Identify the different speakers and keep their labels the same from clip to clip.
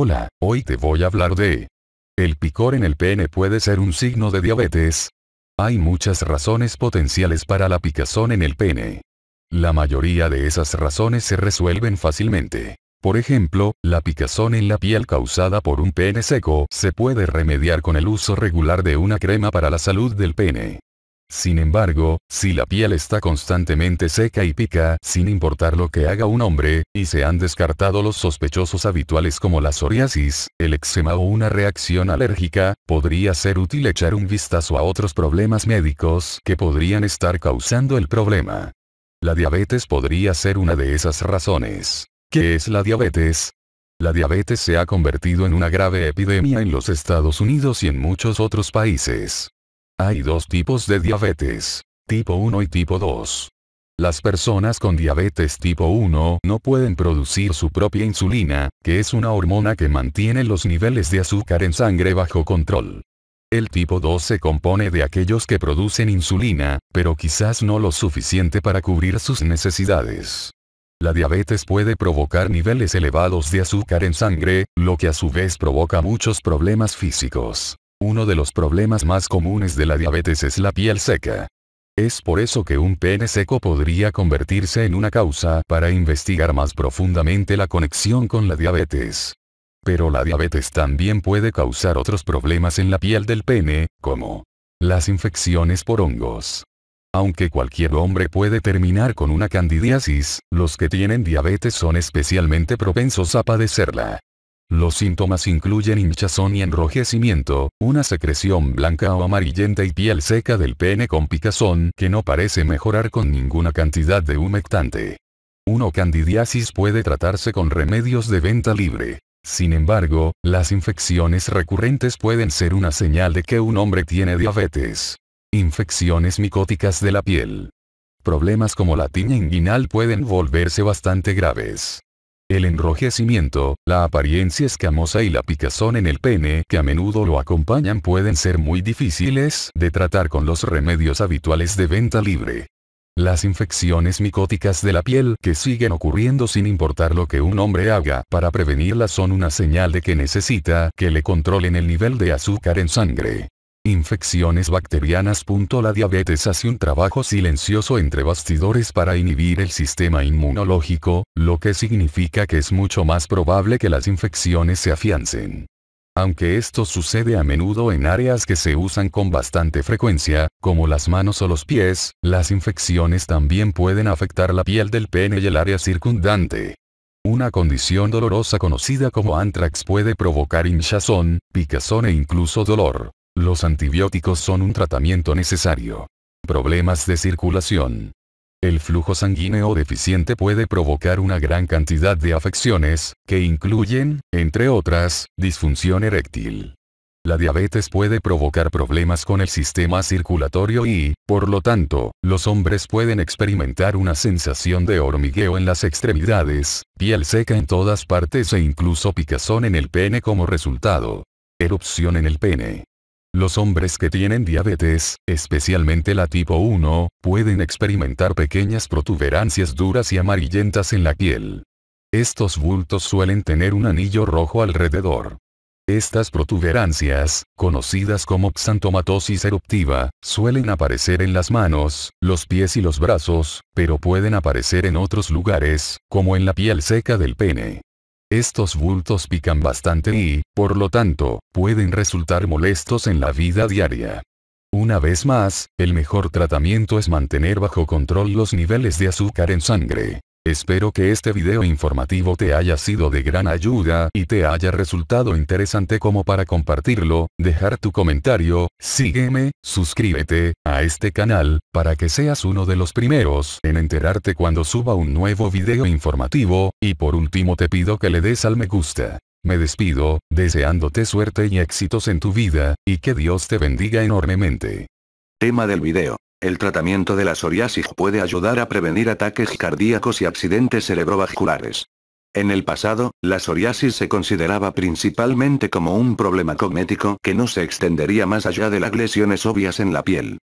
Speaker 1: Hola, hoy te voy a hablar de... ¿El picor en el pene puede ser un signo de diabetes? Hay muchas razones potenciales para la picazón en el pene. La mayoría de esas razones se resuelven fácilmente. Por ejemplo, la picazón en la piel causada por un pene seco se puede remediar con el uso regular de una crema para la salud del pene. Sin embargo, si la piel está constantemente seca y pica, sin importar lo que haga un hombre, y se han descartado los sospechosos habituales como la psoriasis, el eczema o una reacción alérgica, podría ser útil echar un vistazo a otros problemas médicos que podrían estar causando el problema. La diabetes podría ser una de esas razones. ¿Qué es la diabetes? La diabetes se ha convertido en una grave epidemia en los Estados Unidos y en muchos otros países. Hay dos tipos de diabetes. Tipo 1 y tipo 2. Las personas con diabetes tipo 1 no pueden producir su propia insulina, que es una hormona que mantiene los niveles de azúcar en sangre bajo control. El tipo 2 se compone de aquellos que producen insulina, pero quizás no lo suficiente para cubrir sus necesidades. La diabetes puede provocar niveles elevados de azúcar en sangre, lo que a su vez provoca muchos problemas físicos. Uno de los problemas más comunes de la diabetes es la piel seca. Es por eso que un pene seco podría convertirse en una causa para investigar más profundamente la conexión con la diabetes. Pero la diabetes también puede causar otros problemas en la piel del pene, como las infecciones por hongos. Aunque cualquier hombre puede terminar con una candidiasis, los que tienen diabetes son especialmente propensos a padecerla. Los síntomas incluyen hinchazón y enrojecimiento, una secreción blanca o amarillenta y piel seca del pene con picazón que no parece mejorar con ninguna cantidad de humectante. Uno Candidiasis puede tratarse con remedios de venta libre. Sin embargo, las infecciones recurrentes pueden ser una señal de que un hombre tiene diabetes. Infecciones micóticas de la piel. Problemas como la tiña inguinal pueden volverse bastante graves el enrojecimiento, la apariencia escamosa y la picazón en el pene que a menudo lo acompañan pueden ser muy difíciles de tratar con los remedios habituales de venta libre. Las infecciones micóticas de la piel que siguen ocurriendo sin importar lo que un hombre haga para prevenirlas son una señal de que necesita que le controlen el nivel de azúcar en sangre infecciones bacterianas. La diabetes hace un trabajo silencioso entre bastidores para inhibir el sistema inmunológico, lo que significa que es mucho más probable que las infecciones se afiancen. Aunque esto sucede a menudo en áreas que se usan con bastante frecuencia, como las manos o los pies, las infecciones también pueden afectar la piel del pene y el área circundante. Una condición dolorosa conocida como antrax puede provocar hinchazón, picazón e incluso dolor. Los antibióticos son un tratamiento necesario. Problemas de circulación. El flujo sanguíneo deficiente puede provocar una gran cantidad de afecciones, que incluyen, entre otras, disfunción eréctil. La diabetes puede provocar problemas con el sistema circulatorio y, por lo tanto, los hombres pueden experimentar una sensación de hormigueo en las extremidades, piel seca en todas partes e incluso picazón en el pene como resultado. Erupción en el pene. Los hombres que tienen diabetes, especialmente la tipo 1, pueden experimentar pequeñas protuberancias duras y amarillentas en la piel. Estos bultos suelen tener un anillo rojo alrededor. Estas protuberancias, conocidas como xantomatosis eruptiva, suelen aparecer en las manos, los pies y los brazos, pero pueden aparecer en otros lugares, como en la piel seca del pene. Estos bultos pican bastante y, por lo tanto, pueden resultar molestos en la vida diaria. Una vez más, el mejor tratamiento es mantener bajo control los niveles de azúcar en sangre. Espero que este video informativo te haya sido de gran ayuda y te haya resultado interesante como para compartirlo, dejar tu comentario, sígueme, suscríbete a este canal, para que seas uno de los primeros en enterarte cuando suba un nuevo video informativo, y por último te pido que le des al me gusta. Me despido, deseándote suerte y éxitos en tu vida, y que Dios te bendiga
Speaker 2: enormemente. Tema del video. El tratamiento de la psoriasis puede ayudar a prevenir ataques cardíacos y accidentes cerebrovasculares. En el pasado, la psoriasis se consideraba principalmente como un problema cosmético que no se extendería más allá de las lesiones obvias en la piel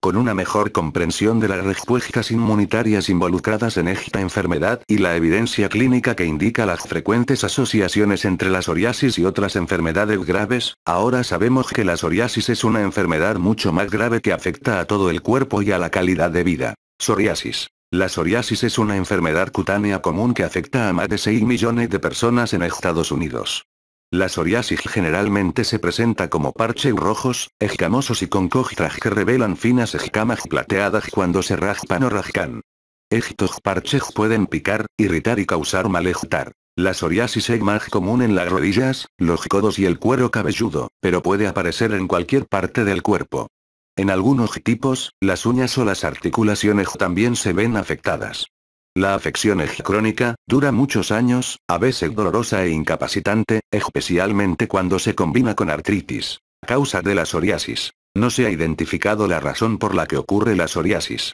Speaker 2: con una mejor comprensión de las respuestas inmunitarias involucradas en esta enfermedad y la evidencia clínica que indica las frecuentes asociaciones entre la psoriasis y otras enfermedades graves, ahora sabemos que la psoriasis es una enfermedad mucho más grave que afecta a todo el cuerpo y a la calidad de vida. Psoriasis. La psoriasis es una enfermedad cutánea común que afecta a más de 6 millones de personas en Estados Unidos. La psoriasis generalmente se presenta como parches rojos, escamosos y con cojtraj que revelan finas escamas plateadas cuando se raspan o rascan. Estos parches pueden picar, irritar y causar malestar. La psoriasis es más común en las rodillas, los codos y el cuero cabelludo, pero puede aparecer en cualquier parte del cuerpo. En algunos tipos, las uñas o las articulaciones también se ven afectadas. La afección e- crónica, dura muchos años, a veces dolorosa e incapacitante, especialmente cuando se combina con artritis. Causa de la psoriasis. No se ha identificado la razón por la que ocurre la psoriasis.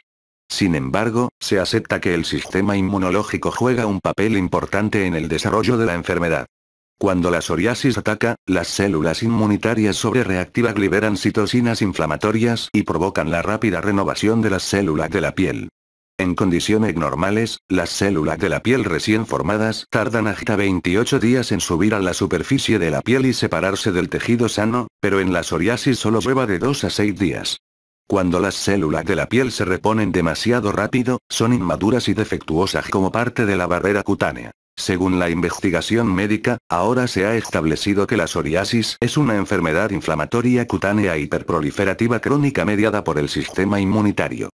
Speaker 2: Sin embargo, se acepta que el sistema inmunológico juega un papel importante en el desarrollo de la enfermedad. Cuando la psoriasis ataca, las células inmunitarias sobrereactivas liberan citocinas inflamatorias y provocan la rápida renovación de las células de la piel. En condiciones normales, las células de la piel recién formadas tardan hasta 28 días en subir a la superficie de la piel y separarse del tejido sano, pero en la psoriasis solo lleva de 2 a 6 días. Cuando las células de la piel se reponen demasiado rápido, son inmaduras y defectuosas como parte de la barrera cutánea. Según la investigación médica, ahora se ha establecido que la psoriasis es una enfermedad inflamatoria cutánea hiperproliferativa crónica mediada por el sistema inmunitario.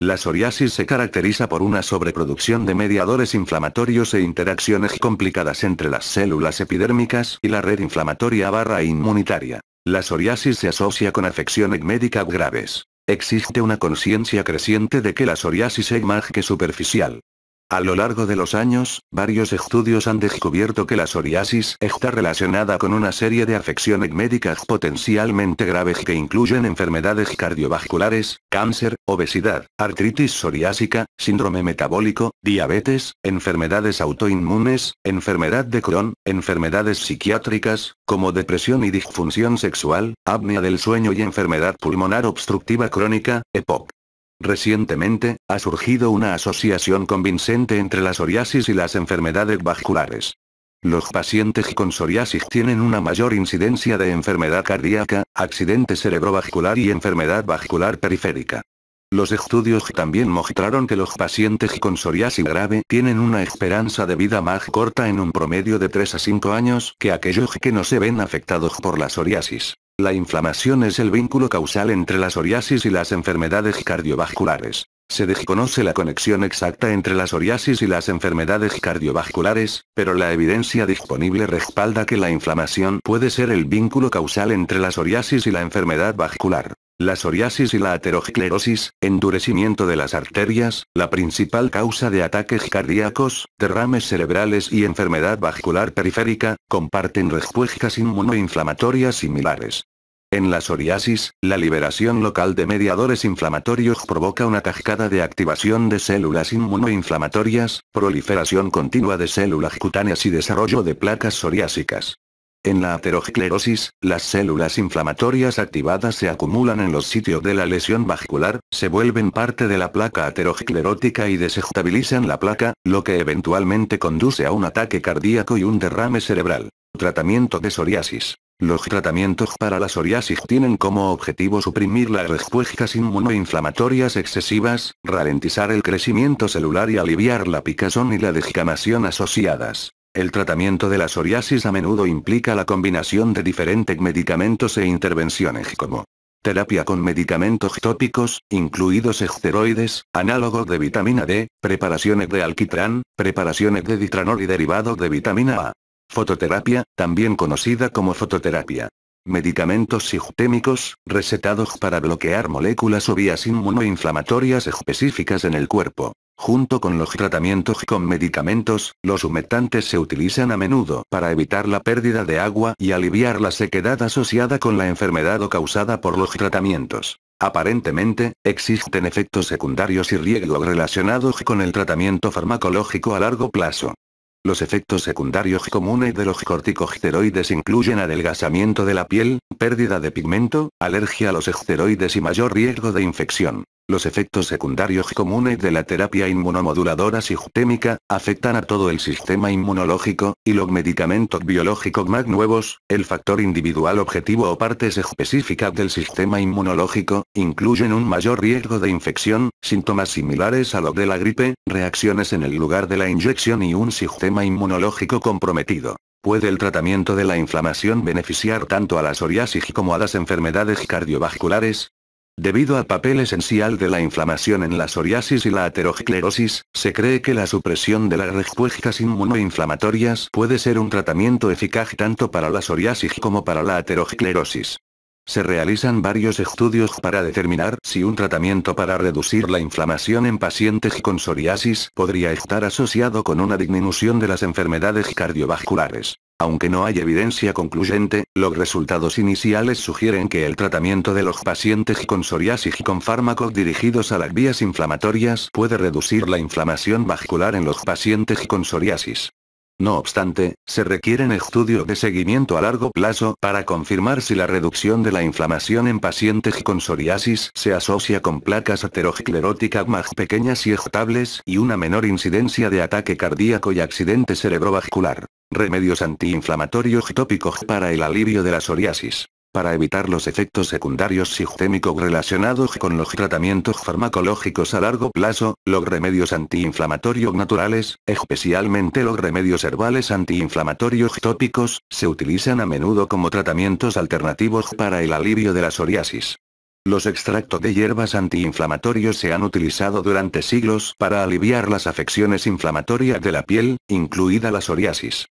Speaker 2: La psoriasis se caracteriza por una sobreproducción de mediadores inflamatorios e interacciones complicadas entre las células epidérmicas y la red inflamatoria barra inmunitaria. La psoriasis se asocia con afecciones médicas graves. Existe una conciencia creciente de que la psoriasis es más que superficial. A lo largo de los años, varios estudios han descubierto que la psoriasis está relacionada con una serie de afecciones médicas potencialmente graves que incluyen enfermedades cardiovasculares, cáncer, obesidad, artritis psoriásica, síndrome metabólico, diabetes, enfermedades autoinmunes, enfermedad de Crohn, enfermedades psiquiátricas, como depresión y disfunción sexual, apnea del sueño y enfermedad pulmonar obstructiva crónica, EPOC. Recientemente, ha surgido una asociación convincente entre la psoriasis y las enfermedades vasculares. Los pacientes con psoriasis tienen una mayor incidencia de enfermedad cardíaca, accidente cerebrovascular y enfermedad vascular periférica. Los estudios también mostraron que los pacientes con psoriasis grave tienen una esperanza de vida más corta en un promedio de 3 a 5 años que aquellos que no se ven afectados por la psoriasis. La inflamación es el vínculo causal entre la psoriasis y las enfermedades cardiovasculares. Se desconoce la conexión exacta entre la psoriasis y las enfermedades cardiovasculares, pero la evidencia disponible respalda que la inflamación puede ser el vínculo causal entre la psoriasis y la enfermedad vascular. La psoriasis y la aterosclerosis, endurecimiento de las arterias, la principal causa de ataques cardíacos, derrames cerebrales y enfermedad vascular periférica, comparten respuestas inmunoinflamatorias similares. En la psoriasis, la liberación local de mediadores inflamatorios provoca una cascada de activación de células inmunoinflamatorias, proliferación continua de células cutáneas y desarrollo de placas psoriásicas. En la aterosclerosis, las células inflamatorias activadas se acumulan en los sitios de la lesión vascular, se vuelven parte de la placa aterosclerótica y desestabilizan la placa, lo que eventualmente conduce a un ataque cardíaco y un derrame cerebral. Tratamiento de psoriasis. Los tratamientos para la psoriasis tienen como objetivo suprimir las respuestas inmunoinflamatorias excesivas, ralentizar el crecimiento celular y aliviar la picazón y la descamación asociadas. El tratamiento de la psoriasis a menudo implica la combinación de diferentes medicamentos e intervenciones como terapia con medicamentos tópicos, incluidos esteroides, análogos de vitamina D, preparaciones de alquitrán, preparaciones de ditranol y derivados de vitamina A. Fototerapia, también conocida como fototerapia. Medicamentos sistémicos, recetados para bloquear moléculas o vías inmunoinflamatorias específicas en el cuerpo. Junto con los tratamientos con medicamentos, los humectantes se utilizan a menudo para evitar la pérdida de agua y aliviar la sequedad asociada con la enfermedad o causada por los tratamientos. Aparentemente, existen efectos secundarios y riesgos relacionados con el tratamiento farmacológico a largo plazo. Los efectos secundarios comunes de los corticosteroides incluyen adelgazamiento de la piel, pérdida de pigmento, alergia a los esteroides y mayor riesgo de infección. Los efectos secundarios comunes de la terapia inmunomoduladora sistémica, afectan a todo el sistema inmunológico, y los medicamentos biológicos más nuevos, el factor individual objetivo o partes específicas del sistema inmunológico, incluyen un mayor riesgo de infección, síntomas similares a los de la gripe, reacciones en el lugar de la inyección y un sistema inmunológico comprometido. ¿Puede el tratamiento de la inflamación beneficiar tanto a la psoriasis como a las enfermedades cardiovasculares? Debido al papel esencial de la inflamación en la psoriasis y la aterosclerosis, se cree que la supresión de las respuestas inmunoinflamatorias puede ser un tratamiento eficaz tanto para la psoriasis como para la aterosclerosis. Se realizan varios estudios para determinar si un tratamiento para reducir la inflamación en pacientes con psoriasis podría estar asociado con una disminución de las enfermedades cardiovasculares. Aunque no hay evidencia concluyente, los resultados iniciales sugieren que el tratamiento de los pacientes con psoriasis y con fármacos dirigidos a las vías inflamatorias puede reducir la inflamación vascular en los pacientes con psoriasis. No obstante, se requieren estudios de seguimiento a largo plazo para confirmar si la reducción de la inflamación en pacientes con psoriasis se asocia con placas ateroscleróticas más pequeñas y estables y una menor incidencia de ataque cardíaco y accidente cerebrovascular. Remedios antiinflamatorios tópicos para el alivio de la psoriasis. Para evitar los efectos secundarios sistémicos relacionados con los tratamientos farmacológicos a largo plazo, los remedios antiinflamatorios naturales, especialmente los remedios herbales antiinflamatorios tópicos, se utilizan a menudo como tratamientos alternativos para el alivio de la psoriasis. Los extractos de hierbas antiinflamatorios se han utilizado durante siglos para aliviar las afecciones inflamatorias de la piel, incluida la psoriasis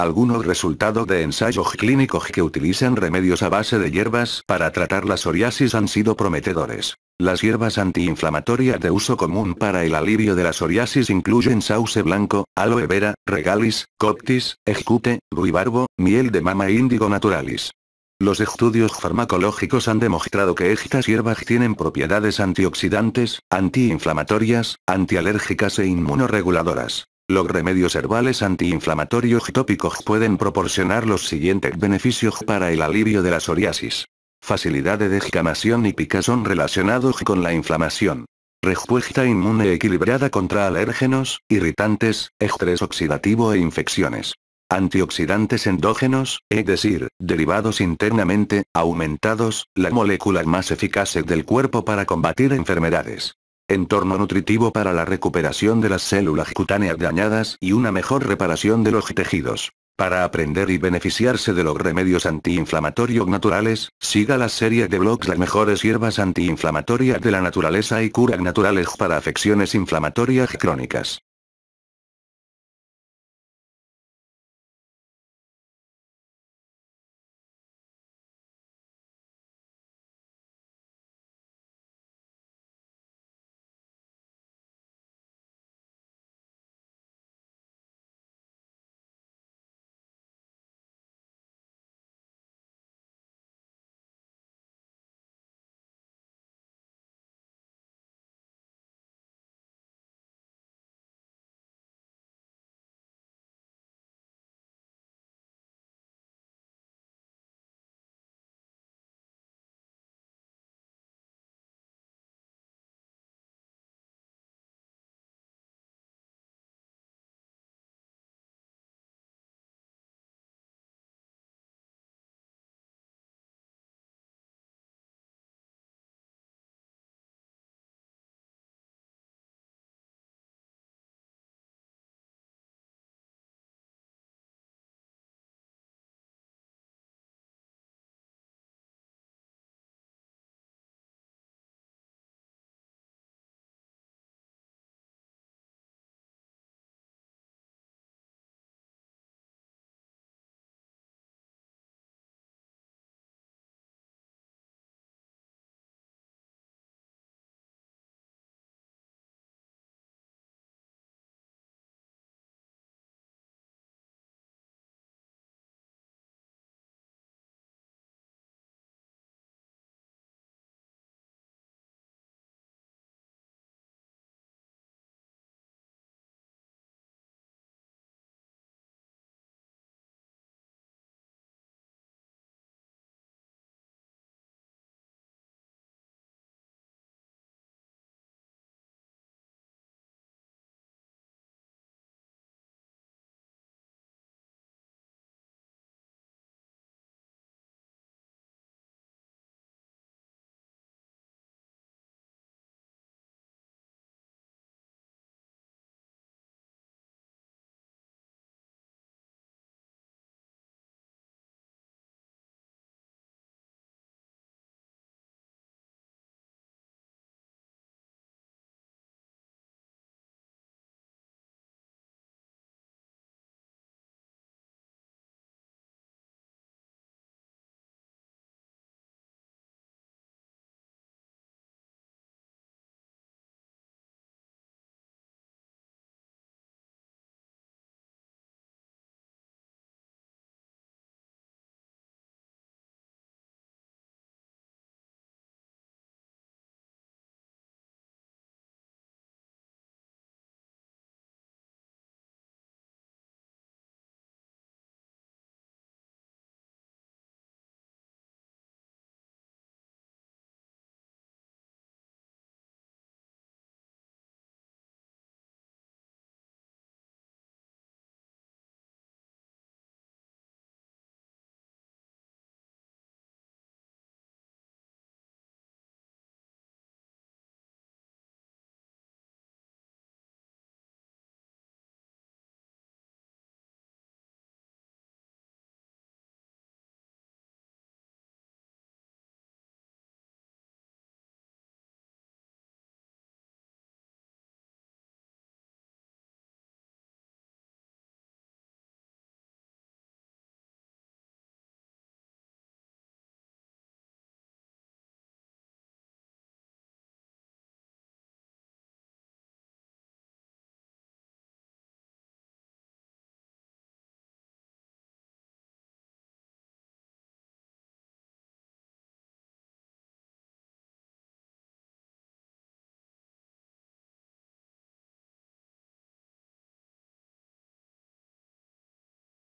Speaker 2: algunos resultados de ensayos clínicos que utilizan remedios a base de hierbas para tratar la psoriasis han sido prometedores. Las hierbas antiinflamatorias de uso común para el alivio de la psoriasis incluyen sauce blanco, aloe vera, regalis, coptis, escute, ruibarbo, miel de mama índigo e naturalis. Los estudios farmacológicos han demostrado que estas hierbas tienen propiedades antioxidantes, antiinflamatorias, antialérgicas e inmunoreguladoras. Los remedios herbales antiinflamatorios tópicos pueden proporcionar los siguientes beneficios para el alivio de la psoriasis. Facilidad de descamación y picazón relacionados con la inflamación. Respuesta inmune equilibrada contra alérgenos, irritantes, estrés oxidativo e infecciones. Antioxidantes endógenos, es decir, derivados internamente, aumentados, la molécula más eficaz del cuerpo para combatir enfermedades entorno nutritivo para la recuperación de las células cutáneas dañadas y una mejor reparación de los tejidos. Para aprender y beneficiarse de los remedios antiinflamatorios naturales, siga la serie de blogs Las mejores hierbas antiinflamatorias de la naturaleza y curas naturales para afecciones inflamatorias crónicas.